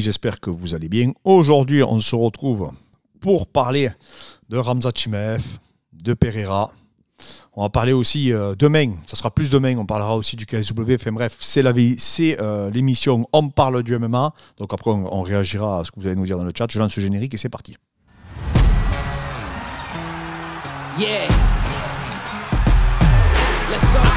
j'espère que vous allez bien. Aujourd'hui, on se retrouve pour parler de Ramza Chimev, de Pereira. On va parler aussi euh, demain, ça sera plus demain, on parlera aussi du KSW. bref, c'est euh, l'émission On parle du MMA. Donc après, on, réagira à ce que vous allez nous dire dans le chat. Je lance le générique et c'est parti. Yeah. Let's go.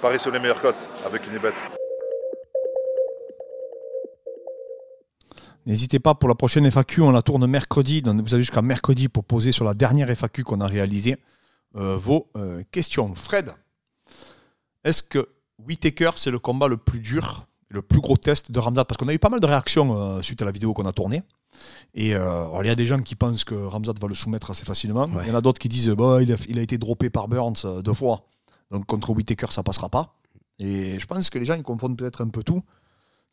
Paris sur les meilleures cotes avec Unibet. N'hésitez pas pour la prochaine FAQ, on la tourne mercredi. vous avez jusqu'à mercredi pour poser sur la dernière FAQ qu'on a réalisée euh, vos euh, questions. Fred, est-ce que Whitaker, c'est le combat le plus dur, le plus gros test de Ramzat Parce qu'on a eu pas mal de réactions euh, suite à la vidéo qu'on a tournée. Et il y a des gens qui pensent que Ramzat va le soumettre assez facilement. Il y en a d'autres qui disent bah, il, a, a, été droppé par Burns deux fois. Donc contre Whitaker, ça passera pas. Et je pense que les gens, ils confondent peut-être un peu tout.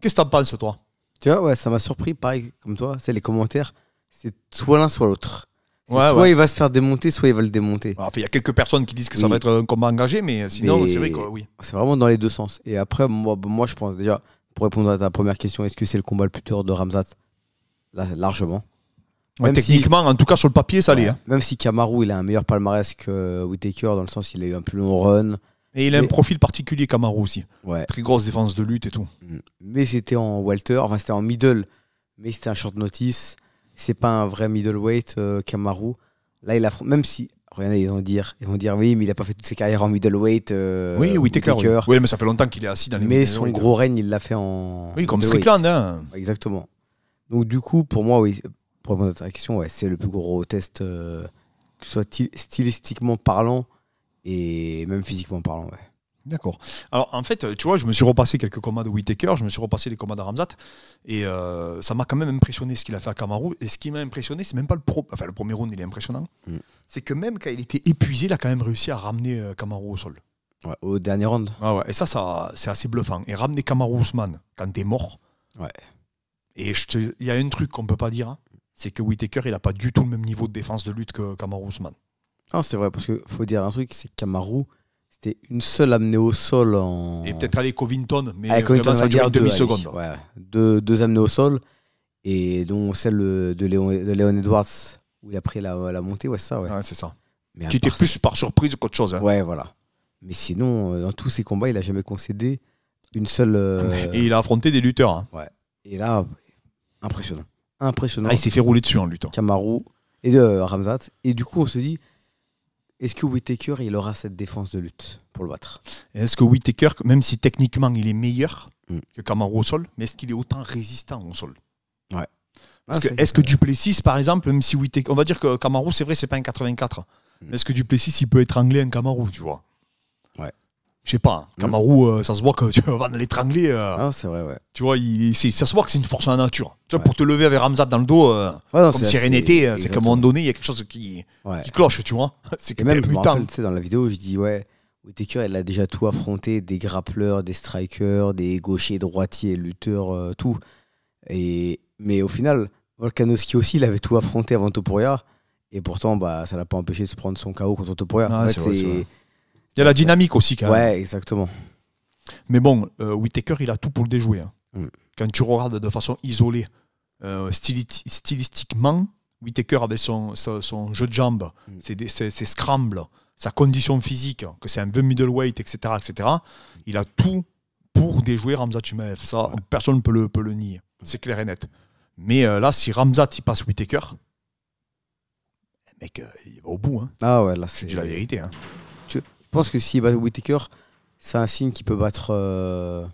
Qu'est-ce que en penses, toi Tu vois, ouais, ça m'a surpris, pareil, comme toi, c'est les commentaires, c'est soit l'un, soit l'autre. soit il va se faire démonter, soit il va le démonter. il y a quelques personnes qui disent que ça va être un combat engagé, mais sinon, c'est vrai que oui. C'est vraiment dans les deux sens. Et après, moi, bah, moi je pense déjà, pour répondre à ta première question, est-ce que c'est le combat le plus dur de Ramzat Là, Largement techniquement, en tout cas sur le papier, ça l'est. Hein. Même si Kamaru, il a un meilleur palmarès que euh, Whitaker, dans le sens il a eu un plus long run. Et il a un profil particulier, Kamaru aussi. Très grosse défense de lutte et tout. Mm. Mais c'était en Walter enfin c'était en middle, mais c'était un short notice. C'est pas un vrai middleweight, euh, Kamaru. Là, il a... même si Regardez, ils vont dire, ils vont dire oui, mais il a pas fait toutes ses carrières en middleweight. Euh, oui, Whitaker. Oui. mais ça fait longtemps qu'il est assis dans les. Mais son gros règne, il l'a fait en. Oui, comme Strickland. Hein. Exactement. Donc du coup, pour moi, oui, question, c'est le plus gros test, euh, que soit stylistiquement parlant et même physiquement parlant. D'accord. Alors en fait, tu vois, je me suis repassé quelques combats de Whitaker, je me suis repassé les combats de Ramzat, et euh, ça m'a quand même impressionné ce qu'il a fait à Kamaru. Et ce qui m'a impressionné, c'est même pas le, enfin, le premier round, il est impressionnant. Mm. C'est que même quand il était épuisé, il a quand même réussi à ramener Kamaru euh, au sol. Ouais, au dernier round. et ça, ça c'est assez bluffant. Et ramener Kamaru Ousmane quand t'es mort. Ouais. Et il y a un truc qu'on peut pas dire. Hein c'est que Whitaker, il n'a pas du tout le même niveau de défense de lutte que Kamaru Usman. c'est vrai, parce qu'il faut dire un truc, c'est que Kamaru, c'était une seule amenée au sol en. Et peut-être aller Covington, mais avec Covington, ça demi-seconde. Ouais, deux, deux amenées au sol, et dont celle de Léon, de Léon Edwards, où il a pris la, la montée, ouais, ça, ouais. c'est ça. Mais Qui était plus par surprise qu'autre chose. Hein. Ouais, voilà. Mais sinon, euh, dans tous ses combats, il a jamais concédé une seule. Euh, et il a affronté des lutteurs. Hein. Ouais. Et là, impressionnant impressionnant. Ah, il s'est fait rouler dessus en hein, luttant. Kamaru et de euh, Ramzat. Et du coup, on se dit, est-ce que Whitaker, il aura cette défense de lutte pour le battre Est-ce que Whitaker, même si techniquement il est meilleur mm. que Camaro au sol, mais est-ce qu'il est autant résistant au sol Ouais. Ah, est-ce que, Duplessis, par exemple, même si Whitaker, on va dire que Camaro c'est vrai, c'est pas un 84. Mm. mais Est-ce que Duplessis, il peut étrangler un Kamaru, tu vois Ouais je sais pas, hein. hmm. Camarou, euh, ça se voit que tu vas l'étrangler. Euh. Ah, c'est vrai, ouais. Tu vois, ça se voit que c'est une force de la nature. Tu vois, pour te lever avec Ramzat dans le dos, euh, comme si c'est qu'à un moment donné, il y a quelque chose qui, cloche, tu vois. c'est que même, mutant. Tu sais, dans la vidéo, je dis, ouais, Whitaker, il a déjà tout affronté des grappleurs, des strikers, des gauchers, droitiers, lutteurs, tout. Et, mais au final, Volkanovski aussi, il avait tout affronté avant Topuria. Et pourtant, bah, ça l'a pas empêché de se prendre son KO contre Topuria. Il y a la dynamique aussi, quand même. Ouais, exactement. Mais bon, euh, Whitaker, il a tout pour le déjouer. Hein. Mm. Quand tu regardes de façon isolée, euh, stylistiquement, Whitaker avec son, son, jeu de jambes, mm. ses, scrambles, sa condition physique, que c'est un peu middleweight, etc., etc., il a tout pour déjouer Ramzat Chimaev. Ça, personne ne peut le, peut le nier. Mm. C'est clair et net. Mais euh, là, si Ramzat il passe Whitaker, eh, mec, il va au bout. Hein. Ah ouais, là, c'est. la vérité. hein. Tu- je pense que s'il bat Whitaker, c'est un signe qu'il peut battre. Euh,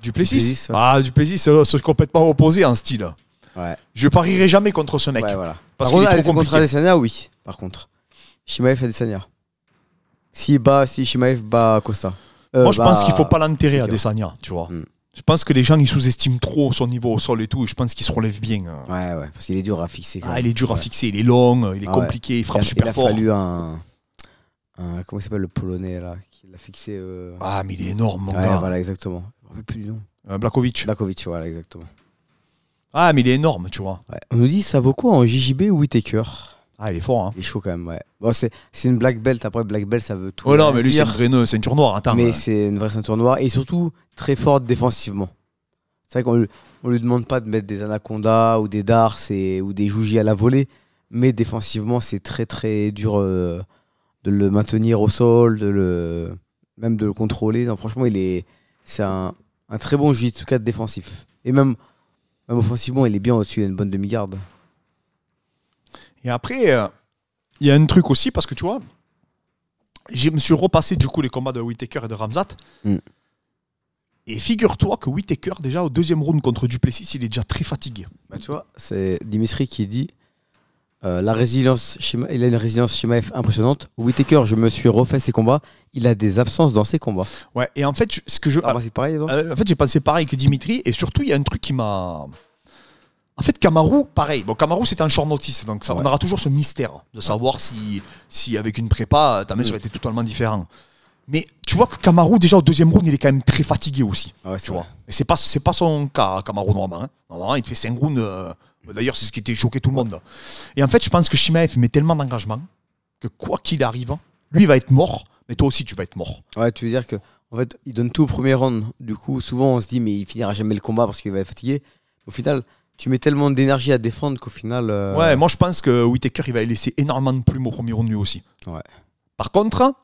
Duplessis. Duplessis ah, c'est complètement opposé en style. Ouais. Je parierai jamais contre ce mec. Ouais, voilà. Parce par contre, ah, contre Adesanya, oui. Par contre, Shimaev Adesanya. Si bat, si Shimaev bat Costa. Euh, Moi, je pense bah, qu'il ne faut pas l'enterrer à Adesanya, tu vois. Hmm. Je pense que les gens ils sous-estiment trop son niveau au sol et tout. je pense qu'il se relève bien. Hein. Ouais, ouais, parce qu'il est dur à fixer. Ah, il est dur à fixer. Il est long, il est ah, compliqué, il frappe super fort. il a Fallu un comment il s'appelle le polonais là qui l'a fixé. Euh, ah, mais il est énorme, mon ouais, voilà, exactement. plus du nom. Euh, Blakovic. voilà, exactement. Ah, mais il est énorme, tu vois. On nous dit ça vaut quoi en JJB ou Whitaker Ah, il est fort, hein. Il est chaud quand même, ouais. Bon, c'est c'est une black belt. Après, black belt, ça veut tout. Oh non, mais lui, c'est une c'est une hein, mais c'est une vraie ceinture noire et surtout très forte défensivement. C'est vrai qu'on ne on lui demande pas de mettre des anacondas ou des darts et, ou des jougis à la volée, mais défensivement c'est très très dur euh, de le maintenir au sol, de le, même de le contrôler. franchement, il est, c'est un, très bon Jujitsu défensif. Et même, offensivement, il est bien au-dessus, d'une une bonne demi-garde. Et après, euh, il y a un truc aussi, parce que tu vois, je me suis repassé du coup les combats de Whitaker et de Ramzat. Hmm. Et figure-toi que Whitaker, déjà au deuxième round contre Duplessis, il est déjà très fatigué. Bah, tu vois, c'est Dimitri qui dit euh, la résilience il a une résilience schéma F impressionnante. Whitaker, je me suis refait ses combats. Il a des absences dans ses combats. Ouais, et en fait, ce que je. Ah, bah, euh, en fait, j'ai pensé pareil que Dimitri. Et surtout, il y a un truc qui m'a. En fait, Kamaru, pareil. Bon, Kamaru, c'est un short notice, donc ça, on aura toujours ce mystère de savoir si, si avec une prépa, ta mère mm. aurait été totalement différent. Mais tu vois que Kamaru, déjà au deuxième round, il est quand même très fatigué aussi. Ah ouais, tu vois. Et c'est pas, pas son cas, Kamaru, normalement. Hein. Normalement, il te fait 5 rounds. Euh, D'ailleurs, c'est ce qui était choqué tout le monde. Et en fait, je pense que Shimaev met tellement d'engagement que quoi qu'il arrive, lui va être mort, mais toi aussi tu vas être mort. Ouais, tu veux dire que en fait, il donne tout au premier round. Du coup, souvent on se dit mais il finira jamais le combat parce qu'il va être fatigué. Au final, tu mets tellement d'énergie à défendre qu'au final. Euh, ouais, moi je pense que Whitaker il va laisser énormément de plumes au premier round lui aussi. Ouais. Par contre,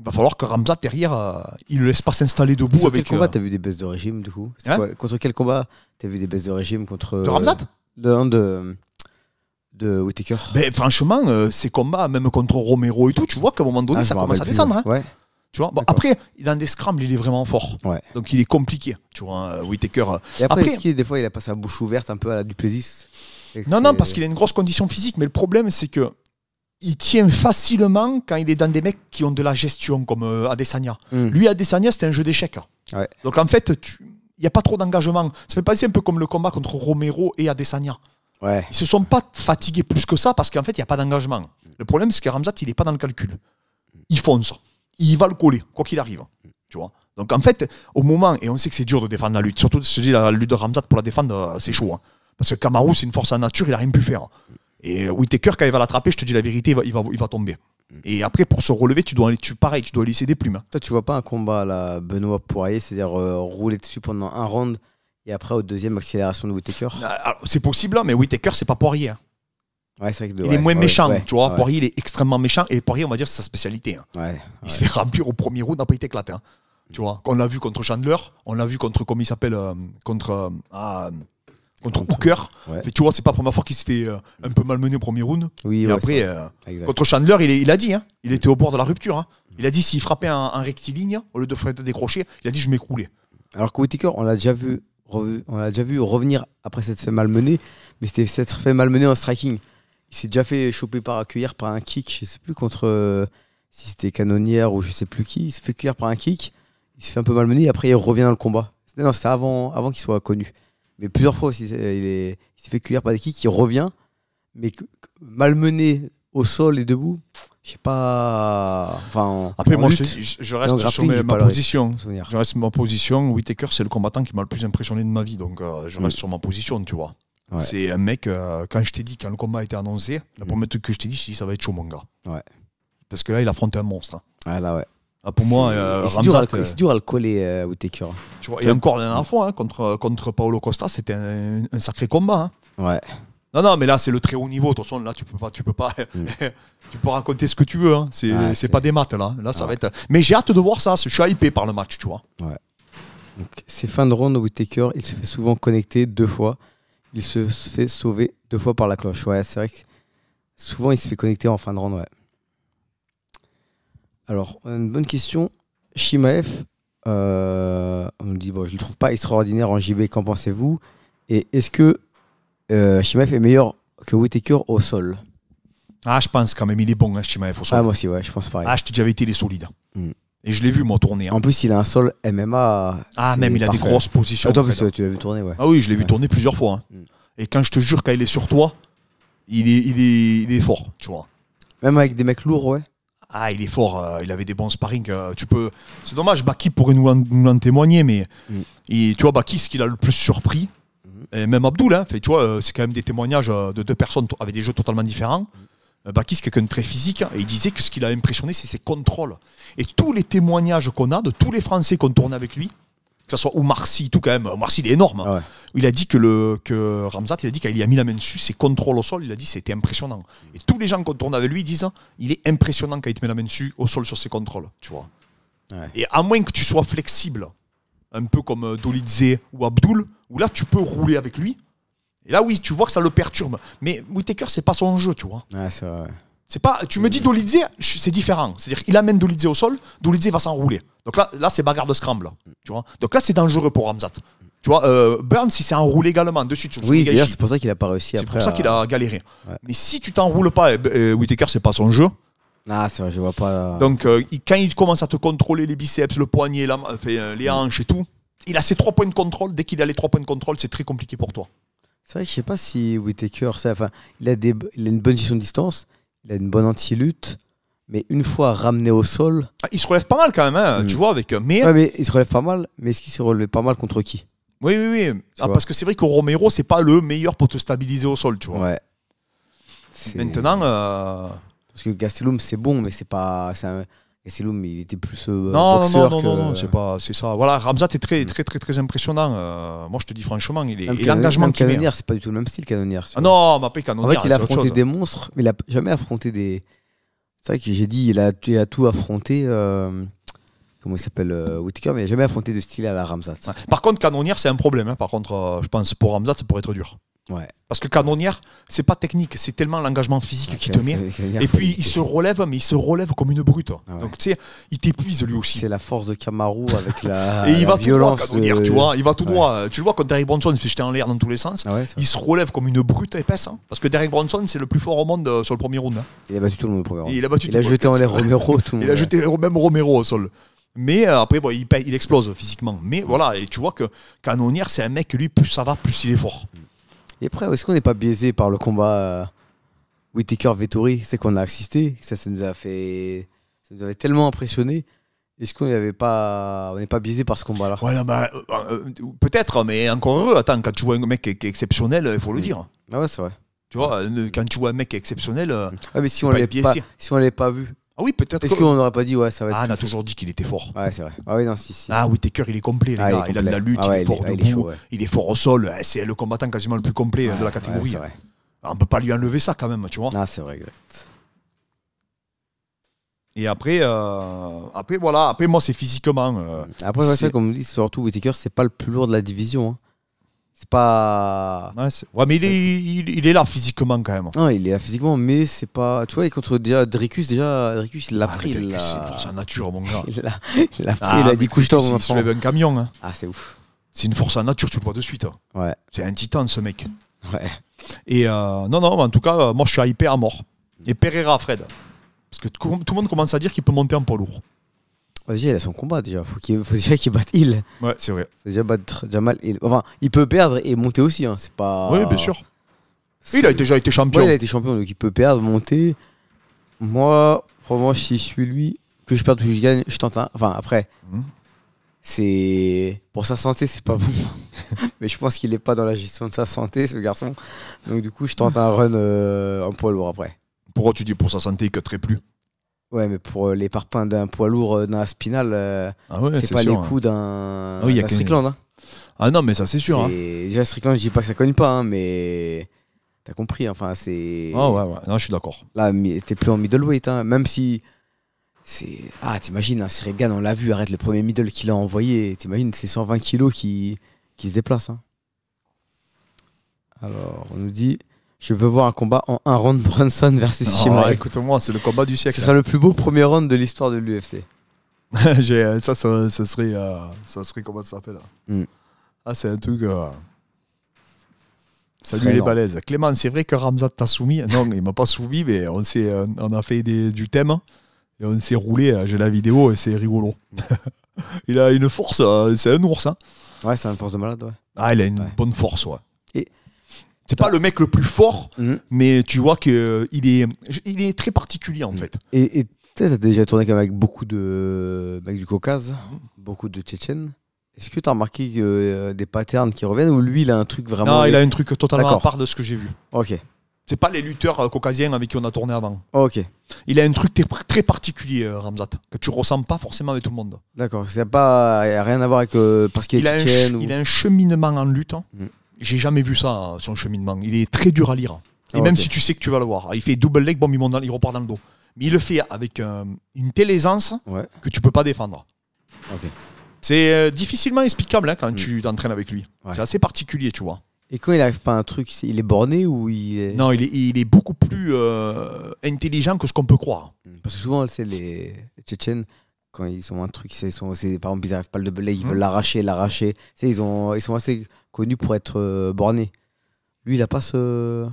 il va falloir que Ramzat derrière, euh, il le laisse pas s'installer debout Contre avec. Quel combat euh, as vu des baisses de régime du coup hein Contre quel combat tu as vu des baisses de régime contre De euh, Ramzat de, de de Whitaker. Ben, franchement, ces combats, même contre Romero et tout, tu vois qu'à un moment donné, ah, ça commence à descendre. Hein. Ouais. Tu vois bon, après, dans des scrambles, il est vraiment fort. Ouais. Donc il est compliqué. Tu vois, hein, Whitaker. Et après, après... des fois, il a passé sa bouche ouverte un peu à la plaisir. Non, non, parce qu'il a une grosse condition physique. Mais le problème, c'est que il tient facilement quand il est dans des mecs qui ont de la gestion, comme euh, Adesanya. Hmm. Lui, Adesanya, c'est un jeu d'échecs. Donc en fait, il n'y a pas trop d'engagement. Ça fait penser un peu comme le combat contre Romero et Adesanya. Ouais. Ils se sont pas fatigués plus que ça parce qu'en fait, il n'y a pas d'engagement. Le problème, c'est que Ramzat, il n'est pas dans le calcul. Il fonce. Il va le coller, quoi qu'il arrive. Tu vois Donc en fait, au moment, et on sait que c'est dur de défendre la lutte, surtout je dis la lutte de Ramzat pour la défendre, euh, c'est chaud. Hein. Parce que Kamaru, c'est une force en nature, il n'a rien pu faire. Et Whitaker, euh, quand il va l'attraper, je te dis la vérité, il va, tomber. Et après, pour se relever, tu dois, tu, pareil, tu dois laisser des plumes. Hein. Toi, tu vois pas un combat Benoît Poirier, c'est-à-dire euh, rouler dessus pendant un round et après au deuxième accélération de Whitaker ah, C'est possible, hein, mais mais Whitaker, c'est pas Poirier. Hein. Ouais, il est moins méchant, tu vois. Poirier, il est extrêmement méchant et Poirier, on va dire, c'est sa spécialité. Il se fait remplir au premier round, après il t'éclate. Tu vois, On l'a vu contre Chandler, on l'a vu contre, comment il s'appelle, euh, contre. Ah, contre Hooker. mais Tu vois, c'est pas la première fois qu'il se fait euh, un peu malmené au premier round. Oui, et après, euh, contre Chandler, il, il a dit, hein. il mm. était au bord de la rupture. Hein. Mm. Il a dit s'il frappait un, rectiligne, au lieu de faire décrocher, il a dit je m'écroulais. Alors que on l'a déjà vu, on déjà vu revenir après s'être fait malmener, mais c'était s'être fait malmener en striking. Il s'est déjà fait choper par accueillir par un kick, je sais plus contre euh, si c'était Canonnière ou je sais plus qui. Il se fait cueillir par un kick, il se fait un peu malmener, et après il revient dans le combat. Non, c'était avant, avant qu'il soit connu mais plusieurs fois aussi. Il s'est fait cuire par des kicks, qui revient, mais malmené au sol et debout, je sais pas. Enfin, Après, moi, je, reste sur ma, position. Je reste sur ma position. Whitaker, c'est le combattant qui m'a le plus impressionné de ma vie. Donc, euh, je reste sur ma position, tu vois. C'est un mec, euh, quand je t'ai dit, quand le combat a été annoncé, le la mm. première truc que je t'ai dit, c'est que ça va être chaud, mon gars. Ouais. Parce que là, il affrontait un monstre. Hein. Ah, là, ouais. Ah, pour moi, euh, euh c'est dur, à le coller euh, au Tu et encore la dernière fois, hein, contre, contre Paolo Costa, c'était un, sacré combat. Hein. Ouais. Non, non, mais là, c'est le très haut niveau. De toute façon, là, tu peux pas, tu peux pas, mm. tu peux raconter ce que tu veux. Hein. C'est ah, pas des maths, là. Là, ça ah. va être. Mais j'ai hâte de voir ça. Je suis hypé par le match, tu vois. Ouais. Donc, c'est fin de round au Il se fait souvent connecter deux fois. Il se fait sauver deux fois par la cloche. Ouais, c'est vrai que souvent, il se fait connecter en fin de round, ouais. Alors, une euh, bonne question. Shimaef, euh, on me dit, bon, je ne le trouve pas extraordinaire en JB, qu'en pensez-vous Et est-ce que euh, Shimaef est meilleur que Whitaker au sol Ah, je pense quand même, il est bon, hein, Shimaef au sol. Ah, moi aussi, ouais, je pense pareil. Ah, je te il solide. Hein. Hmm. Et je l'ai vu, moi, tourner. Hein. En plus, il a un sol MMA. Ah, même, il a des grosses positions. Attends, hein. tu l'as vu tourner, ouais. Ah oui, je l'ai vu tourner plusieurs fois. Hmm. Et quand je te jure, quand il est sur toi, il est, il est, il est fort, tu vois. Même avec des mecs lourds, ouais. Ah, il est fort, euh, il avait des bons sparring. Euh, tu peux... C'est dommage, Baki pourrait nous en, témoigner, mais et mm. tu vois, Baki, ce qu'il a le plus surpris, mm. et même Abdoul, hein, fait, tu vois, euh, c'est quand même des témoignages de deux personnes avec des jeux totalement différents. Baki, c'est quelqu'un de très physique, hein, et il disait que ce qu'il a impressionné, c'est ses contrôles. Et tous les témoignages qu'on a de tous les Français qu'on tourne avec lui, que ce soit ou Sy, tout quand même, Omar il est énorme. Ah il a dit que, le, que Ramzat, il a dit qu'il a mis la main dessus, ses contrôles au sol, il a dit c'était impressionnant. Et tous les gens qu'on tourne avec lui disent il est impressionnant qu'il il te met la main dessus, au sol sur ses contrôles, tu vois. Et à moins que tu sois flexible, un peu comme euh, Dolidze ou Abdul, où là tu peux rouler avec lui. Et là oui, tu vois que ça le perturbe. Mais Whitaker, c'est pas son jeu, tu vois. Ouais, c'est vrai. C'est pas, tu me dis Dolidze, c'est différent. C'est-à-dire qu'il amène Dolidze au sol, Dolidze va s'enrouler. Donc là, là c'est bagarre de scramble. Tu vois Donc là, c'est dangereux pour Ramzat. Tu vois, euh, Burns, il s'est enroulé également dessus. Oui, d'ailleurs, c'est pour ça qu'il a pas réussi. C'est pour ça qu'il a galéré. Mais si tu t'enroules pas, et, eh ce ben, eh, Whitaker, c'est pas son jeu. Ah, c'est vrai, je vois pas. Donc, euh, quand il commence à te contrôler les biceps, le poignet, euh, euh, les mm. hanches et tout, il a ses trois points de contrôle. Dès qu'il a les trois points de contrôle, c'est très compliqué pour toi. C'est vrai je sais pas si Whitaker, enfin, il, a des, il a une bonne gestion de distance, il a une bonne anti-lutte. Mais une fois ramené au sol. Ah, il se relève pas mal quand même, hein, hmm. tu vois, avec euh, Ouais, mais il se relève pas mal. Mais est-ce qu'il s'est relevé pas mal contre qui Oui, oui, oui. Ah, parce que c'est vrai que Romero, c'est pas le meilleur pour te stabiliser au sol, tu vois. Ouais. Maintenant. Euh, parce que Gastelum, c'est bon, mais c'est pas. Et c'est mais il était plus euh, non, boxeur non, non, non, que... c'est pas, c'est ça. Voilà, Ramzat est très, très, très, très impressionnant. Euh, moi, je te dis franchement, il est, l'engagement qu'il hein. c'est pas du tout le même style Canonnière. Ah non, mais après Canonnière. En fait, il a affronté des monstres, mais il a jamais affronté des. C'est vrai que j'ai dit, il a, tout affronté. Euh, comment il s'appelle mais il n'a jamais affronté de style à la Ramzat. Par contre, Canonnière, c'est un problème. Hein. Par contre, je pense pour Ramzat, ça pourrait être dur. Parce que canonnière, c'est pas technique, c'est tellement l'engagement physique qui te met. Et puis il se relève, mais il se relève comme une brute. Ah Donc tu sais, il t'épuise lui aussi. C'est la force de Camaro avec la, et il va violence. Tout tu vois, il va tout droit. Tu vois quand Derek Bronson il fait jeter en l'air dans tous les sens. Ah il se relève comme une brute épaisse. Hein. Parce que Derek Bronson, c'est le plus fort au monde euh, sur le premier round. Hein. Il a battu tout le monde au premier round. Il a, jeté en l'air Romero. Il a jeté même Romero au sol. Mais euh, après, il, il, explose physiquement. Mais voilà, et tu vois que Canonnière, c'est un mec, lui, plus ça va, plus il est fort. Mm. Et après, est-ce qu'on n'est pas biaisé par le combat euh, Whitaker-Vettori C'est qu'on a assisté, ça, ça nous a fait. Ça nous avait tellement impressionné. Est-ce qu'on n'avait pas, on n'est pas biaisé par ce combat-là ouais, bah, euh, euh, Peut-être, mais encore heureux. Attends, quand tu vois un mec qui est exceptionnel, il faut le mm. dire. Ah ouais, c'est vrai. Tu vois, quand tu vois un mec exceptionnel, ah, mais si on l'avait si on l'avait pas vu ah oui, peut-être. Est-ce qu'on n'aurait pas dit, ouais, ça va être. Ah, on a toujours dit qu'il était fort. Ouais, c'est vrai. Ah oui, non, si, si. Ah oui, il est complet, les ah, gars. il, a de la lutte, ah il est fort debout, il est, fort au sol. Eh, c'est le combattant quasiment le plus complet de la catégorie. Hein. Vrai. Ah, on peut pas lui enlever ça quand même, tu vois. Ah, c'est vrai, exact. Et après, euh, après, voilà. Après, moi, c'est physiquement. Euh, après, c'est comme on dit, surtout, Whitaker, c'est pas le plus lourd de la division. Hein. C'est pas. Ouais, mais il est, il, est, là physiquement quand même. Non, il est là physiquement, mais c'est pas. Tu vois, et contre déjà Dricus, déjà, Dricus, il l'a ah, pris. Dricus, la... une force nature, mon gars. il l'a pris, ah, il a dit couche-toi, mon Il un camion. Hein. Ah, c'est ouf. C'est une force en nature, tu le vois de suite. Ouais. C'est un titan, ce mec. Ouais. Et euh, non, non, mais en tout cas, euh, moi, je suis hyper à mort. Et Pereira, Fred. Parce que tout le monde commence à dire qu'il peut monter en poids lourd. Vas-y, il a son combat déjà. Faut il faut déjà qu'il batte il. Ouais, c'est vrai. Faut déjà Jamal Enfin, il peut perdre et monter aussi. Hein. C'est pas. Oui, bien sûr. Il a déjà été champion. il a été champion, donc il peut perdre, monter. Moi, vraiment, si je suis lui, que je perde ou que je gagne, je tente un. Hein. Enfin, après, mhm. c'est. Pour sa santé, c'est pas bon. Mais je pense qu'il n'est pas dans la gestion de sa santé, ce garçon. Donc, du coup, je tente un run un euh, poids lourd après. Pourquoi tu dis pour sa santé, il cutterait plus Ouais, mais pour euh, les parpaings d'un poids lourd, euh, d'un Spinal, euh, ah c'est pas les hein. coups d'un ah Strickland. Hein. Ah non, mais ça c'est sûr. Hein. Déjà, Strickland, je dis pas que ça cogne pas, hein, mais t'as compris. Enfin, c'est. Ah ouais, non, je suis d'accord. Là, t'es plus en middleweight, même si. C'est... Ah, t'imagines, si Gann, on l'a vu, arrête le premier middle qu'il a envoyé. T'imagines, c'est 120 kilos qui, qui se déplacent. Alors, on nous dit. Je veux voir un combat en un round Brunson versus oh, Écoute-moi, c'est le combat du siècle. Ce sera le plus beau premier round de l'histoire de l'UFC. Euh, ça, ça, serait, euh, ça serait comment ça s'appelle là hein. hmm. Ah, c'est un truc. Euh, Salut les balaises. Clément, c'est vrai que Ramzat t'a soumis. Non, il m'a pas soumis, mais on, on a fait du thème hein, et on s'est roulé. J'ai la vidéo et c'est rigolo. Hmm. il a une force, c'est un ours. Hein. Ouais, c'est une force de malade. Ouais. Ah, il a une bonne force, ouais. Et c'est pas le mec le plus fort, mhm. mais tu vois qu'il euh, est, il est très particulier en mhm. fait. Et tu as déjà tourné avec beaucoup de mecs du Caucase, mhm. beaucoup de Tchétchènes. Est-ce que tu as remarqué euh, des patterns qui reviennent ou lui il a un truc vraiment. Non, il a un truc totalement à part de ce que j'ai vu. Ok. C'est pas les lutteurs euh, caucasiens avec qui on a tourné avant. ok. Il a un truc très particulier, Ramzat, que tu ressens pas forcément avec tout le monde. D'accord, ça n'a rien à voir avec parce qu'il est il a, un, ou... il a un cheminement en lutte. Hein. J'ai jamais vu ça, hein, son cheminement. Il est très dur à lire. Et ah, même si tu sais que tu vas le voir, hein, il fait double leg, bon, il, il repart dans le dos. Mais il le fait avec euh, une telle aisance que tu peux pas défendre. C'est euh, difficilement explicable hein, quand hmm. tu t'entraînes avec lui. C'est assez particulier, tu vois. Et quand il n'arrive pas à un truc, il est borné ou il est... Non, il est, beaucoup plus euh, intelligent que ce qu'on peut croire. Hmm. Parce que souvent, c'est les Tchétchènes, quand ils ont un truc, sont, par exemple, ils n'arrivent pas à le leg, ils hmm. veulent l'arracher, l'arracher. ils sont assez connu pour être euh, borné. Lui, il a pas ce.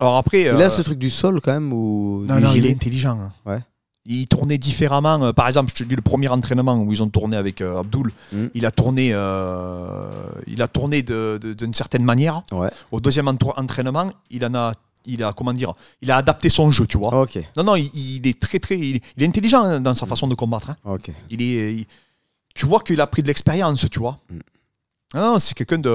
Alors après. Il a euh, ce truc du sol quand même ou. Non, non, il est intelligent. Ouais. Il tournait différemment. Euh, par exemple, je te dis le premier entraînement où ils ont tourné avec Abdoul Abdul, hmm. il a tourné, il a tourné d'une certaine manière. Au deuxième entraînement, il en a, il a comment dire, il a adapté son jeu, tu vois. Non, non, il, est très, très, il, est intelligent hein, dans sa hmm. façon de combattre. Hein. ok Il est, tu vois qu'il a pris de l'expérience, tu vois. Hmm. Ah non, c'est quelqu'un de.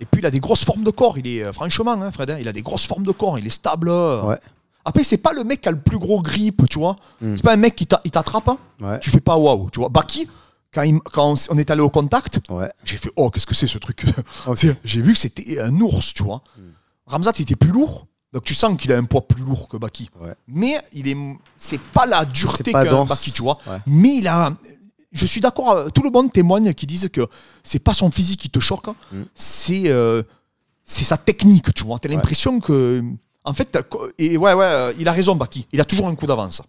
Et puis il a des grosses formes de corps. Il est euh, franchement, hein, Fred, hein, il a des grosses formes de corps. Il est stable. Ouais. Après, c'est pas le mec qui a le plus gros grip, tu vois. Hmm. C'est pas un mec qui t'attrape. Hein. Tu fais pas waouh, tu vois. Baki, quand, quand, on est allé au contact, j'ai fait oh, qu'est-ce que c'est ce truc J'ai vu que c'était un ours, tu vois. Hmm. Ramzat, il était plus lourd. Donc tu sens qu'il a un poids plus lourd que Baki. Mais il est, c'est pas la dureté que Baki, tu vois. Mais il a, je suis d'accord, euh, tout le monde témoigne qui disent que c'est pas son physique qui te choque, hein. mm. euh, c'est sa technique, tu vois. T'as l'impression que. En fait, et ouais, ouais, euh, il a raison, Baki. Il a toujours un coup d'avance.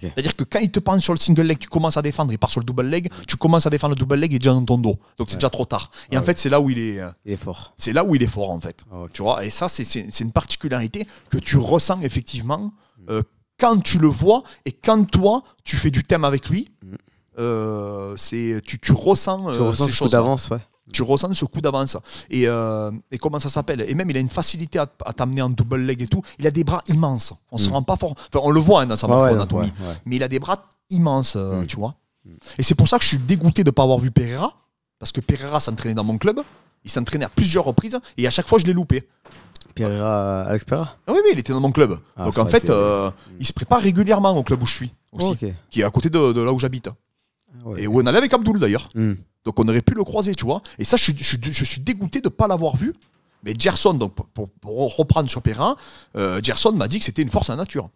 C'est-à-dire que quand il te prend sur le single leg, tu commences à défendre, il part sur le double leg, tu commences à défendre le double leg, il est déjà dans ton dos. Donc c'est déjà trop tard. Et en fait, c'est là où il est. fort. C'est là où il est fort, en fait. Tu vois, et ça, c'est une particularité que tu ressens effectivement mm. quand tu le vois et quand toi, tu fais du thème avec lui. Mm. Euh, c'est tu, euh, ressens, ce coup d'avance, ouais tu ressens ce coup d'avance. Et, euh, et, comment ça s'appelle Et même, il a une facilité à, t'amener en double leg et tout. Il a des bras immenses. On se mm. rend pas fort. Enfin, on le voit hein, dans sa Mais il a des bras immenses, mm. tu vois. Mm. Et c'est pour ça que je suis dégoûté de ne pas avoir vu Pereira. Parce que Pereira s'entraînait dans mon club. Il s'entraînait à plusieurs reprises. Et à chaque fois, je l'ai loupé. Pereira, Alex Pereira ah Oui, oui, il était dans mon club. Ah, Donc en fait, il se prépare régulièrement au club où je suis. Qui est à côté de là où j'habite. Et on allait avec Abdoul d'ailleurs. Hmm. Donc on aurait pu le croiser, tu vois. Et ça, je, suis dégoûté de ne pas l'avoir vu. Mais Gerson, donc, pour, reprendre sur Perrin, euh, Gerson m'a dit que c'était une force à nature.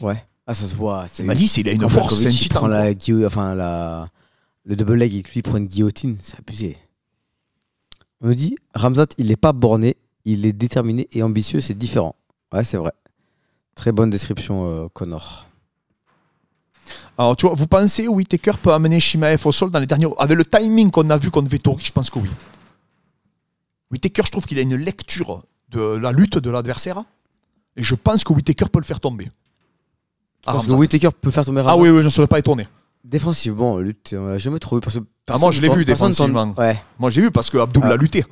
Ouais. Ah, ça se voit. Il m'a dit, il a une force, un enfin, la, le double leg et lui prend une guillotine, c'est abusé. On nous dit, Ramzat, il n'est pas borné, il est déterminé et ambitieux, c'est différent. Ouais, c'est vrai. Très bonne description, euh, Connor. Alors, tu vois, vous pensez, que Taker peut amener Shimaev au sol dans les derniers. Avec le timing qu'on a vu contre Vettori, je pense que oui. Whitaker, je trouve qu'il a une lecture de la lutte de l'adversaire. Et je pense que Whitaker peut le faire tomber. que Whitaker peut faire tomber Ah oui, oui, je ne serais pas étonné. Défensivement, lutte, on l'a jamais trouvé. Parce que ah, moi, je l'ai vu défensivement. Ouais. Moi, j'ai vu parce que Abdul ah. l'a lutté.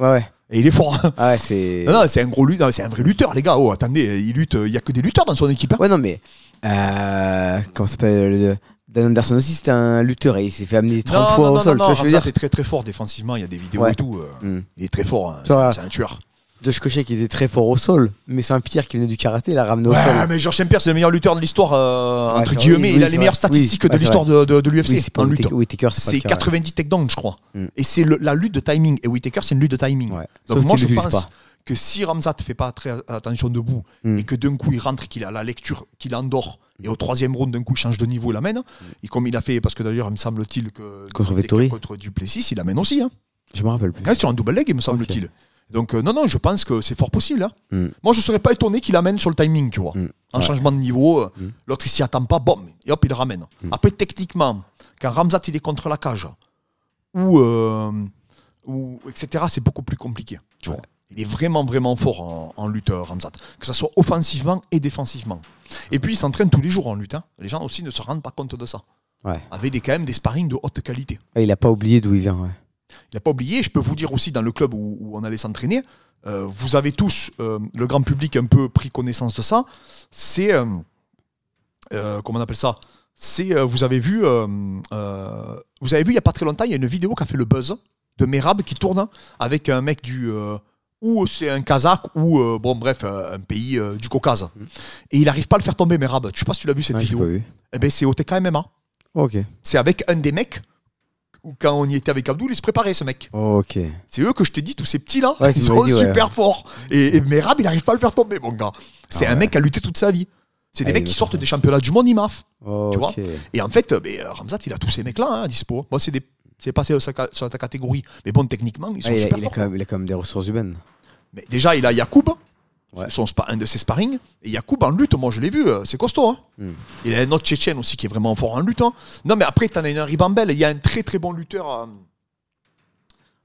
Et il est fort. Hein. Ah c'est... Non, non, c'est un gros lutteur. C'est un vrai lutteur, les gars. Oh, attendez, il lutte. Il n'y a que des lutteurs dans son équipe. Hein. Ouais, non, mais euh, comment s'appelle Dan Anderson aussi, c'était un lutteur et il s'est fait amener 30 fois au sol. tu vois, je veux dire, c'est très très fort défensivement. Il y a des vidéos et tout. Euh, mm. Il est très fort. Hein, c'est un tueur. Josh Cochet qui était très fort au sol, mais c'est un Pierre qui venait du karaté, il l'a ramené au sol sol. mais Georges Saint-Pierre, c'est le meilleur lutteur de l'histoire, euh, entre guillemets. il a les meilleures statistiques de l'histoire de, de, de l'UFC en lutte. C'est 90 takedowns, je crois. Mm. Et c'est la lutte de timing. Et Whitaker, c'est une lutte de timing. Donc moi, je pense que si Ramzat ne fait pas très attention debout hmm. et que d'un coup il rentre et qu'il a la lecture, qu'il endort, et au troisième round d'un coup il change de niveau, l'amène, et comme il a fait, parce que d'ailleurs il me semble-t-il que contre Vettori, contre Duplessis, il l'amène aussi. Hein. Je me rappelle plus. Ah, sur un double leg, il me semble-t-il. Donc euh, non, non, je pense que c'est fort possible. Hein. Hmm. Moi, je ne serais pas étonné qu'il amène sur le timing, tu vois. Hmm. Un changement de niveau, euh, l'autre il s'y attend pas, bom, et hop, il ramène. Après, techniquement, quand Ramzat il est contre la cage, ou, euh, ou etc., c'est beaucoup plus compliqué. Tu vois. Il est vraiment, vraiment fort en, en lutte, euh, que ce soit offensivement et défensivement. Et puis, il s'entraîne tous les jours en lutte. Hein. Les gens aussi ne se rendent pas compte de ça. Avec des, quand même des sparring de haute qualité. Ah, il n'a pas oublié d'où il vient. Ouais. Il n'a pas oublié. Je peux vous dire aussi, dans le club où, on allait s'entraîner, euh, vous avez tous, euh, le grand public, un peu pris connaissance de ça. C'est. comment on appelle ça c'est vous avez vu vous avez vu il n'y a pas très longtemps il y a une vidéo qui a fait le buzz de Merab qui tourne hein, avec un mec du ou c'est un Kazakh, ou, euh, bon, bref, un pays euh, du Caucase. Et il n'arrive pas à le faire tomber, Merab. Je sais pas si tu l'as vu cette vidéo. Eh ben, c'est au MMA. Ok. C'est avec un des mecs quand on y était avec Abdoul, il se préparait ce mec. ok. C'est eux que je t'ai dit, tous ces petits-là, ils sont super forts. Et, Merab, il n'arrive pas à le faire tomber, mon gars. C'est ah un mec qui a lutté toute sa vie. C'est des ah, mecs qui sortent des championnats du monde IMAF. tu vois Et en fait, mais, euh, ben, Ramzat, il a tous ces mecs-là hein, à dispo. Moi, c'est des c'est passé sur, sa ta catégorie. Mais bon, techniquement, ils sont ah, super il, forts. il a quand des ressources humaines. Mais déjà, il a Yacoub, un de ses sparring. Et Yacoub en lutte, moi je l'ai vu, euh, c'est costaud. Hein. Hmm. Il a un autre Tchétchène aussi qui est vraiment fort en lutte. Hein. Non, mais après, tu en as une Ribambelle Il y a un très très bon lutteur. Euh,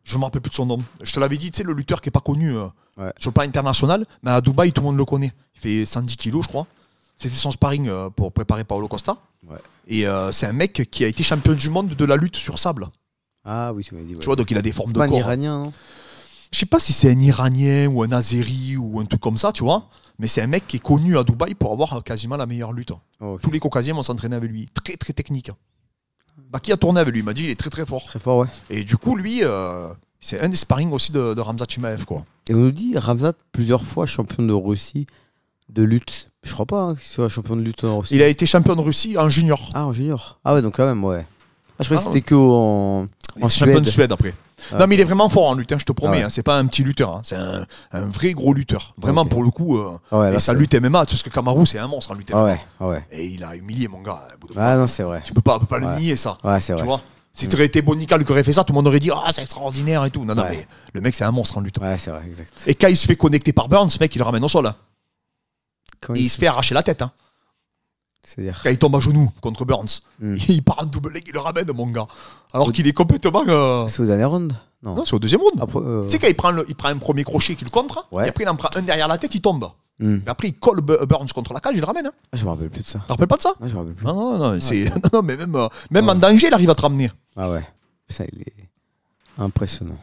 je ne me rappelle plus de son nom. Je te l'avais dit, tu sais, le lutteur qui n'est pas connu euh, sur le plan international. Mais à Dubaï, tout le monde le connaît. Il fait 110 kilos, je crois. C'était son sparring pour préparer Paolo Costa. Et c'est un mec qui a été champion du monde de la lutte sur sable. Ah oui, c'est Tu vois, donc il a des formes de pas Un iranien, non Je sais pas si c'est un iranien ou un azéri ou un truc comme ça, tu vois. Mais c'est un mec qui est connu à Dubaï pour avoir quasiment la meilleure lutte. Oh, Tous les Caucasiens vont s'entraîner avec lui. Très, très technique. Hein. Bah, qui a tourné avec lui, il m'a dit il est très, très fort. Très fort, ouais. Et du coup, lui. Euh, c'est un des sparring aussi de, de Ramzat Chimaev. Quoi. Et on nous dit Ramzat, plusieurs fois champion de Russie de lutte. Je crois pas hein, qu'il soit champion de lutte en Russie. Il a été champion de Russie en junior. Ah, en junior. Ah ouais, donc quand même, ouais. Ah, je crois ah, que c'était que en, en Suède. Un Suède après. Ah, non, mais il est vraiment fort en lutte, hein, je te promets. Hein, c'est pas un petit lutteur, hein, c'est un, vrai gros lutteur. Vraiment, pour le coup. Euh, ouais, et sa lutte MMA, parce que Kamaru, c'est un monstre en hein, lutte MMA. Ouais, et il a humilié mon gars. Ah non, c'est vrai. Tu peux pas, pas le nier, ça. Ouais, c'est vrai. Tu vois si mm. tu aurais été Bonical qui aurait fait ça, tout le monde aurait dit Ah, c'est extraordinaire et tout. Non, non, mais le mec, c'est un monstre en lutte. Ouais, c'est vrai, exact. Et quand il se fait connecter par Burns, ce mec, il le ramène au sol. il se fait arracher la tête cest dire Quand il tombe à genoux contre Burns, hmm. il part en double leg, il le ramène, mon gars. Alors qu'il est complètement. Euh, c'est au dernier round Non. c'est au deuxième round. Euh, tu sais, quand il prend, le- il prend un premier crochet qui le contre, et après il en prend un derrière la tête, il tombe. Hmm. Mais après, il colle Burns contre la cage, il le ramène. Hein. Ah, je me rappelle plus de ça. Tu te rappelles pas de ça ah, je me rappelle plus. non, non, non, c'est- ah, non, mais même, euh, même en danger, il arrive à te ramener. Ah ouais. Ça, il est impressionnant.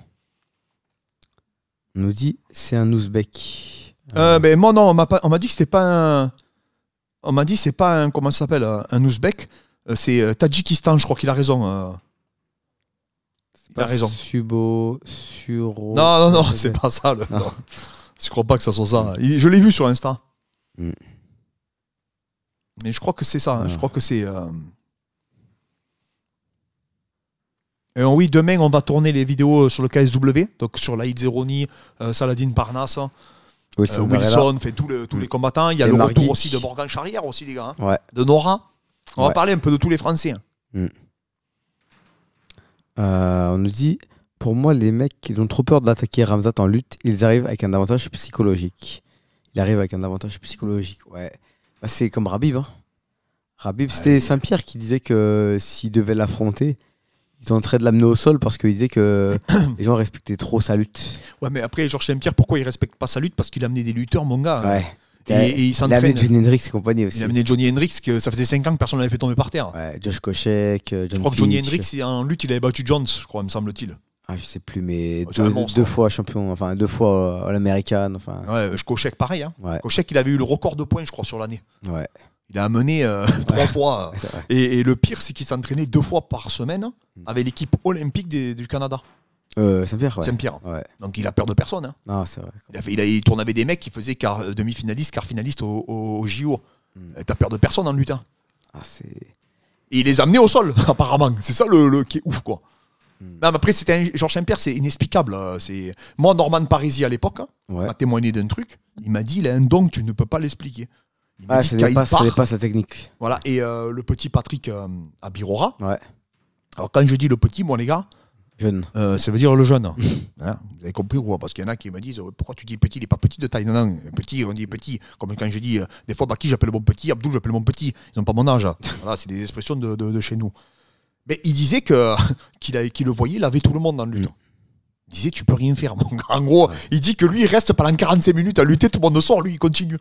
On nous dit c'est un Ouzbek. Euh, ben, moi, non, on m'a on m'a dit que c'était pas un on m'a dit c'est pas un comment s'appelle euh, un ouzbek, euh, c'est euh, Tadjikistan, je crois qu'il a raison. Il a raison. Subo, Suro. Non, non, non, c'est pas ça. Le... Ah. ne Je crois pas que ça soit ça. Je l'ai vu sur Insta. Mm. Mais je crois que c'est ça. Hein. Je crois que c'est. oui, demain, on va tourner les vidéos sur le KSW, donc sur l'Aïd Zeroni, Saladin Parnasse. Hein. Euh, Wilson, fait tous les mm. combattants. Il y a le retour aussi de Morgan Charrière, aussi, les gars. Hein. De Nora. On va parler un peu de tous les Français. Hein. Mm. Euh, on nous dit pour moi, les mecs qui ont trop peur d'attaquer Ramzat en lutte, ils arrivent avec un avantage psychologique. ils arrivent avec un avantage psychologique, ouais. Bah, c'est comme Rabib. Hein. Rabib, c'était Saint-Pierre qui disait que s'il devait l'affronter, ils ont en train de l'amener au sol parce qu'ils disaient que les gens respectaient trop sa lutte. Ouais, mais après, Georges Saint-Pierre, pourquoi il respecte pas sa lutte Parce qu'il a amené des lutteurs, mon gars. Ouais. Et, il Il a amené Johnny Hendrix et compagnie aussi. Il a amené Johnny Hendrix, que ça faisait 5 ans que personne l'avait fait tomber par terre. Ouais, Josh Koshek, euh, John Je crois que Johnny Hendrix, en lutte, il avait battu Jones, je crois, me semble-t-il. Ah, je sais plus, mais deux, hein. fois champion, enfin deux fois à euh, l'américaine. Enfin... Ouais, euh, Kochek, pareil. Hein. il avait eu le record de points, je crois, sur l'année. Ouais il a amené euh, trois fois. Et, le pire, c'est qu'il s'entraînait deux fois par semaine hmm. avec l'équipe olympique du Canada. Euh, Saint-Pierre. Ouais. Saint-Pierre. Donc il a peur de personne. Hein. c'est vrai. Il, tournait avec des mecs qui faisaient euh, demi-finaliste, quart finaliste au, JO. Hmm. Euh, t'as peur de personne en lutin. Ah, c'est... il les a amenés au sol, apparemment. C'est ça le, qui est ouf, quoi. Hmm. mais après, c'était un... Georges Saint-Pierre, c'est inexplicable. C'est... Moi, Norman Parisi à l'époque hein, a m'a témoigné d'un truc. Il m'a dit il a un don tu ne peux pas l'expliquer c'est pas, pas sa technique. Voilà, et euh, le petit Patrick euh, à Birora. Ouais. Alors, quand je dis le petit, moi, les gars. Jeune. Euh, ça veut dire le jeune. Hein, vous avez compris quoi Parce qu'il y en a qui me disent Pourquoi tu dis petit Il n'est pas petit de taille. Non, non, petit, on dit petit. Comme quand je dis Des fois, Baki, j'appelle mon petit, Abdou, j'appelle mon petit. Ils n'ont pas mon âge. voilà, c'est des expressions de, de, chez nous. Mais il disait que qu'il le voyait, il avait tout le monde dans le lutte. Mm. Il disait Tu peux rien faire, En gros, il dit que lui, il reste pendant 45 minutes à lutter, tout le monde sort, lui, il continue.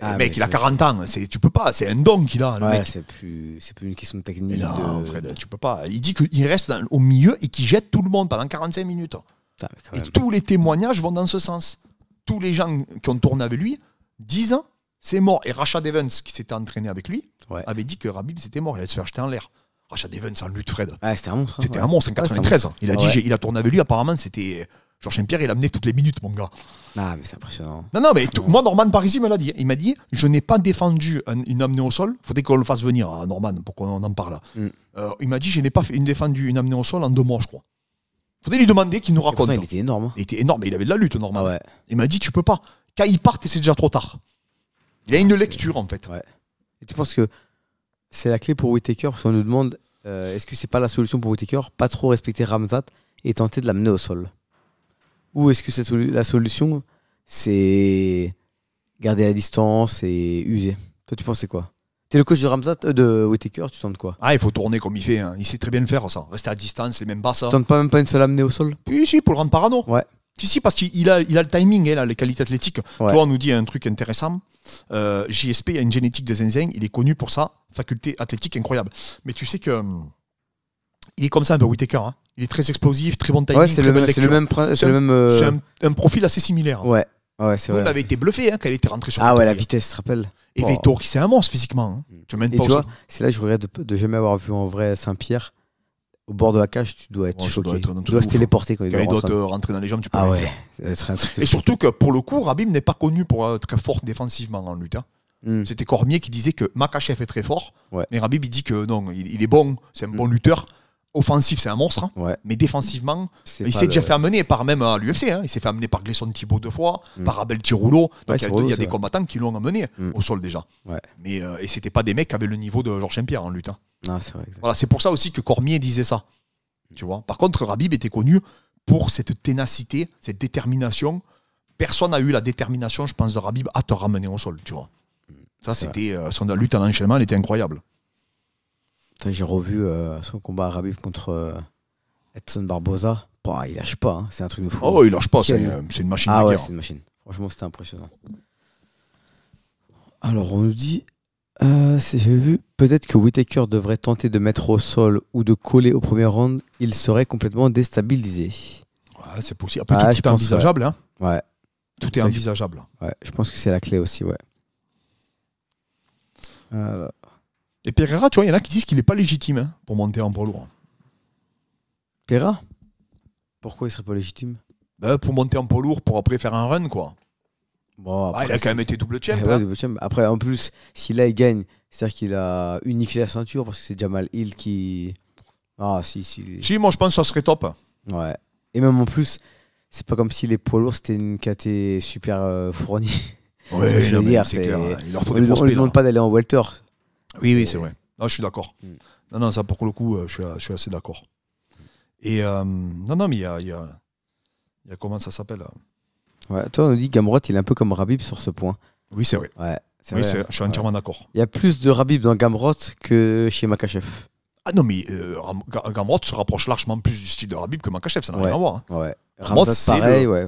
Ah, mec, il a 40 ans, c'est tu peux pas, c'est un don qu'il a. c'est plus, c'est plus une question de technique. Non, Fred, tu peux pas. Il dit qu'il reste au milieu et qu'il jette tout le monde pendant 45 minutes. et tous les témoignages vont dans ce sens. Tous les gens qui ont tourné avec lui disent hein, c'est mort. Et Rachad Evans, qui s'était entraîné avec lui, avait dit que Rabib c'était mort, il allait se faire jeter en l'air. Racha Evans en lutte, Fred. Ah, c'était un monstre. Hein, c'était un monstre en 93. Il a dit, il a tourné avec lui, apparemment c'était Georges Saint-Pierre, il amené toutes les minutes, mon gars. Ah, mais c'est impressionnant. Non, non, mais moi, Norman Parisi me l'a dit. Il m'a dit Je n'ai pas défendu une amenée au sol. Faudrait qu'on le fasse venir à ah, Norman, pour qu'on en parle là. Mm. Euh, il m'a dit Je n'ai pas fait une, défendu une amenée au sol en deux mois, je crois. Faudrait lui demander qu'il nous raconte. il était énorme. Hein. Il était énorme, mais il avait de la lutte, Norman. Ah il m'a dit Tu peux pas. Quand il part, c'est déjà trop tard. Il a une ah, lecture, en fait. Ouais. Et tu penses que c'est la clé pour Whitaker Parce qu'on nous demande euh, Est-ce que c'est pas la solution pour Whitaker Pas trop respecter Ramzat et tenter de l'amener au sol ou est-ce que la solution, c'est garder la distance et user Toi, tu pensais quoi T'es le coach de Ramzat, euh, de Whitaker, tu sens quoi Ah, il faut tourner comme il fait. Hein. Il sait très bien le faire, ça. Rester à distance, les mêmes pas ça. Tu tentes pas même pas une seule amenée au sol Oui, si, pour le rendre parano. Ouais. Si, parce qu'il a, il a le timing, hein, les qualités athlétiques. Toi, on nous dit un truc intéressant. Euh, JSP a une génétique de zinzin, il est connu pour ça, faculté athlétique incroyable. Mais tu sais que hum, il est comme ça un peu Whitaker. Hein. Il est très explosif, très bon timing. Ouais, c'est le, même. C'est un, euh... un, un, profil assez similaire. Hein. Ouais. ouais c'est vrai. On avait été bluffé hein, quand elle était rentrée sur Ah ouais, la vitesse, tu te rappelles Et oh. qui c'est un monstre physiquement. Hein. Tu et tu vois, c'est là que je regrette de, de, jamais avoir vu en vrai Saint-Pierre. Au bord de la cage, tu dois être choqué. tu dois se hein. téléporter quand, il doit, il doit euh, rentrer dans les jambes. Tu peux ah ouais. Et surtout que pour le coup, Rabib n'est pas connu pour être fort défensivement en lutte. Hein. Hmm. C'était Cormier qui disait que Makachev est très fort, mais Rabib il dit que non, il, est bon, c'est un bon lutteur, offensif, c'est un monstre. Hein. Mais défensivement, il s'est déjà fait amener par même à euh, l'UFC. Hein. Il s'est fait amener par Gleison Thibault deux fois, mm. par Abel Tiroulo. Donc il y a, des combattants qui l'ont amené mm. au sol déjà. Ouais. Mais, euh, et c'était pas des mecs qui avaient le niveau de Georges Saint-Pierre en lutte. Hein. voilà, c'est pour ça aussi que Cormier disait ça. Tu vois Par contre, Rabib était connu pour cette ténacité, cette détermination. Personne n'a eu la détermination, je pense, de Rabib à te ramener au sol. Tu vois mm. ça, c'était euh, son lutte à l'enchaînement, elle était incroyable. J'ai revu euh, son combat Rabib contre euh, Edson Barbosa. il lâche pas, hein, c'est un truc de fou. Oh, il lâche pas, euh, c'est une machine. Ah ouais, c'est une machine. Franchement, c'était impressionnant. Alors, on nous dit j'ai vu, peut-être que Whitaker devrait tenter de mettre au sol ou de coller au premier round, il serait complètement déstabilisé. c'est possible. Ah, tout, est envisageable. Hein. Tout, est envisageable. je pense que c'est la clé aussi, ouais. Alors. Et Pereira, tu vois, il y en a qui disent qu'il n'est pas légitime hein, pour monter en poids lourd. Pereira Pourquoi il serait pas légitime ben, Pour monter en poids lourd, pour après faire un run, quoi. Ah, il a quand même été hein. double champ. Après, en plus, si là il gagne, c'est-à-dire qu'il a unifié la ceinture parce que c'est Jamal Hill qui. Ah, si, si. Si, moi je pense que ça serait top. Ouais. Et même en plus, c'est pas comme si les poids lourds c'était une KT super euh, fournie. Ouais, je clair, on, demande pas hein. d'aller en welter. Oui, oui, c'est vrai. je suis d'accord. Mm. Non, non, ça, pour le coup, euh, euh, je suis, assez d'accord. Et euh, non, non, mais il y a, Comment ça s'appelle ouais, Toi, on nous dit Gamrot, il est un peu comme Rabib sur ce point. Oui, c'est vrai. oui, vrai. je suis entièrement d'accord. Il y a plus de Rabib dans Gamrot que chez Makachev. Ah non, mais Gamrot se rapproche largement plus du style de Rabib que Makachev, ça n'a rien à voir. Ouais. Gamrot, c'est le... ouais,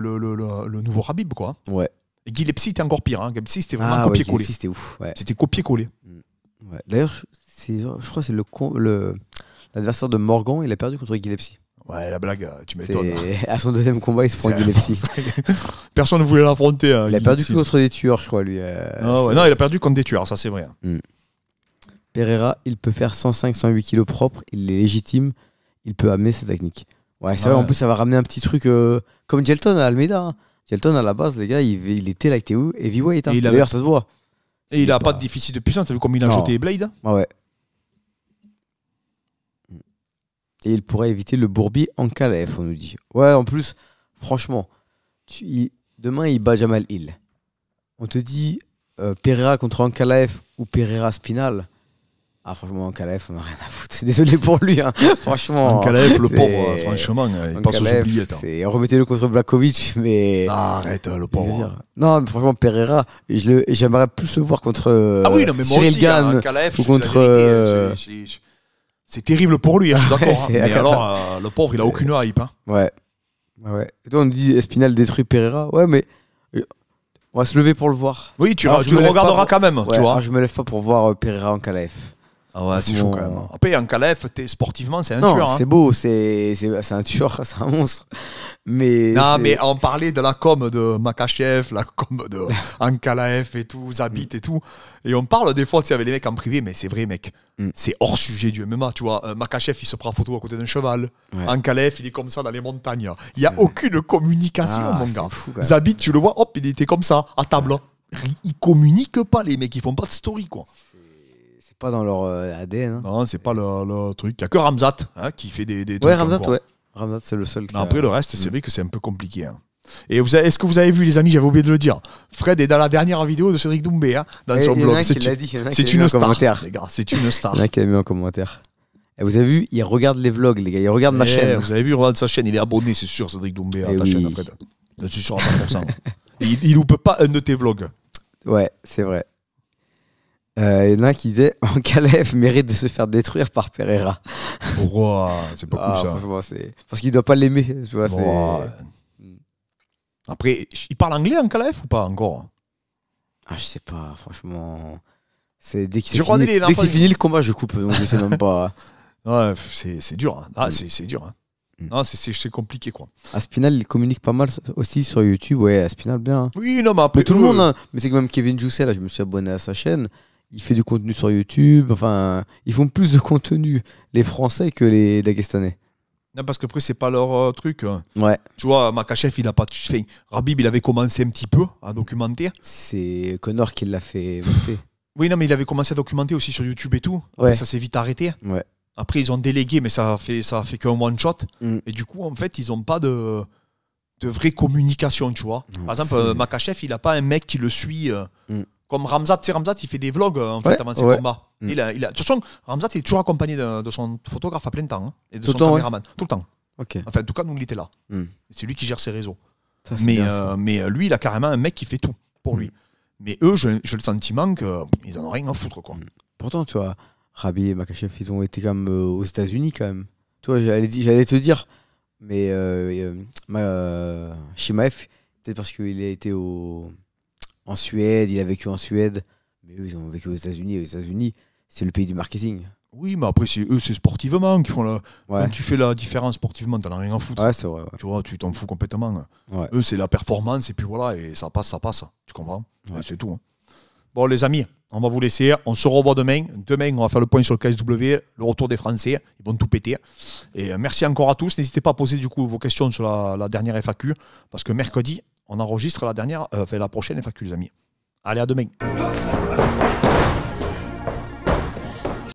le, le, le, nouveau Rabib, quoi. Ouais. Gillespie était encore pire. Hein. Gillespie c'était vraiment ah, copier-coller. Ouais, c'était ouf. C'était copier-coller. Mm. D'ailleurs, je crois que c'est le, l'adversaire de Morgan, il a perdu contre Gillespie. Ouais, la blague, euh, tu m'étonnes. À son deuxième combat, il se prend Gillespie. Personne ne voulait l'affronter. Hein, il a perdu contre des tueurs, je crois, lui. Euh, ah non, il a perdu contre des tueurs, ça c'est vrai. Mm. Pereira, il peut faire 105-108 kilos propres, il est légitime, il peut amener sa technique. Ouais, c'est ah vrai, en plus, ça va ramener un petit truc euh, comme Gelton à Almeida. Hein. Shelton, à la base, les gars, il, il était là, il était où Heavyweight. Et il ça se voit. Et il n'a pas de déficit de puissance. T'as vu comme il a jeté Blade hein? Ah ouais. Et il pourrait éviter le bourbier en Kalaf on nous dit. Ouais, en plus, franchement, demain, il bat Jamal Hill. On te dit euh, Pereira contre Ankalaev ou Pereira Spinal. Ah, franchement, calaf, on n'a rien à foutre. Désolé pour lui. Hein. Franchement. calaf, le pauvre, franchement, il passe aux oubliettes. Hein. Remettez-le contre Blakovic, mais. Ah, arrête, le pauvre. Non, mais franchement, Pereira, j'aimerais plus le voir contre. Ah oui, non, mais moi aussi, hein, Gann, ou contre. Euh, c'est terrible pour lui, hein, je suis d'accord. Hein. mais alors, euh, le pauvre, il a euh, aucune hype. Ouais. ouais. Et toi, on nous dit Espinal détruit Pereira. Ouais, mais. On va se lever pour le voir. Oui, tu, le regarderas quand même. Je tu vois. je me lève pas pour voir Pereira en Calaf. Ah ouais, c'est chaud quand même. Hein. Après, en calef, sportivement, c'est un tueur. Hein. C'est beau, c'est un tueur, c'est un monstre. Mais non, mais on parlait de la com de Makachev, la com de Ankalaev et tout, Zabit et tout. Et on parle des fois, tu sais, avec les mecs en privé, mais c'est vrai, mec. Mm. C'est hors sujet du MMA, hein, tu vois. Euh, Makachev, il se prend photo à côté d'un cheval. Ouais. il est comme ça dans les montagnes. Il n'y a aucune communication, ah, mon gars. Zabit, tu le vois, hop, il était comme ça, à table. Il communique communiquent pas, les mecs, ils font pas de story, quoi pas dans leur euh, ADN. Hein. Non, c'est pas le, truc. Il n'y a que Ramzat hein, qui fait des, des ouais, Ramzat, ouais, Ramzat, c'est le seul. Qui non, après, le reste, c'est mm. vrai que c'est un peu compliqué. Hein. Et est-ce que vous avez vu, les amis, j'avais oublié de le dire, Fred est dans la dernière vidéo de Cédric Doumbé, hein, dans son blog. C'est une, c'est une star, les gars, c'est une star. Il y en a qui l'a mis en commentaire. Et vous avez vu, il regarde les vlogs, les gars, il regarde ma eh, chaîne. Vous avez vu, il regarde sa chaîne, il est abonné, c'est sûr, Cédric Doumbé, à eh ta chaîne, Fred. Je suis sûr à 100%. il, il loupe pas un de tes vlogs. Ouais, c'est vrai. Euh, il y en a qui disait Ankalev mérite de se faire détruire par Pereira. Wow, c'est pas cool ah, ça. Parce qu'il doit pas l'aimer. Tu vois, Après, il parle anglais Ankalev ou pas encore ah, Je sais pas, franchement. C'est dès qu'il finit dès le combat, je coupe. Donc je sais même pas. ouais, c'est dur. Hein. Ah, mm. c'est dur. Hein. Mm. Non, c'est compliqué quoi. Aspinal il communique pas mal aussi sur YouTube, ouais, Aspinal bien. Hein. Oui, non, mais après. tout le monde, euh, mais c'est quand même Kevin Jousset, là, je me suis abonné à sa chaîne il fait du contenu sur YouTube. Enfin, ils font plus de contenu, les Français, que les Dagestanais. Non, parce que après, c'est pas leur euh, truc. Hein. Ouais. Tu vois, Makachev, il a pas. Enfin, Rabib, il avait commencé un petit peu à documenter. C'est Connor qui l'a fait voter. Oui, non, mais il avait commencé à documenter aussi sur YouTube et tout. Ça s'est vite arrêté. Ouais. Après, ils ont délégué, mais ça a fait, ça fait qu'un one shot. Mm. Et du coup, en fait, ils ont pas de, vraie communication, tu vois. Par exemple, euh, Makachev, il a pas un mec qui le suit. Euh, mm comme Ramzat. Tu Ramzat, il fait des vlogs euh, en fait, avant ses combats. Mm. Il a, De Ramzat, il est toujours accompagné de, son photographe à plein temps hein, et de son caméraman. Tout le temps. Enfin, en tout cas, nous, il était là. Mm. C'est lui qui gère ses réseaux. mais, euh, euh, lui, il a carrément un mec qui fait tout pour mm. lui. Mais eux, j'ai le sentiment qu'ils n'en ont rien à foutre. Quoi. Pourtant, tu vois, Rabi et Makachev, ils ont été quand même aux États-Unis quand même. Tu vois, j'allais te dire, mais peut-être parce qu'il a été au en Suède, il a vécu en Suède. Mais eux, ils ont vécu aux États-Unis. Aux États-Unis, c'est le pays du marketing. Oui, mais après, c'est eux, c'est sportivement qui font la. Quand tu fais la différence sportivement, t'en as rien à foutre. c'est vrai. Tu vois, tu t'en fous complètement. Eux, c'est la performance, et puis voilà, et ça passe, ça passe. Tu comprends C'est tout. Hein. Bon, les amis, on va vous laisser. On se revoit demain. Demain, on va faire le point sur le KSW, le retour des Français. Ils vont tout péter. Et euh, merci encore à tous. N'hésitez pas à poser du coup vos questions sur la, la dernière FAQ, parce que mercredi, on enregistre la dernière, euh, la prochaine FAQ, les amis. Allez, à demain.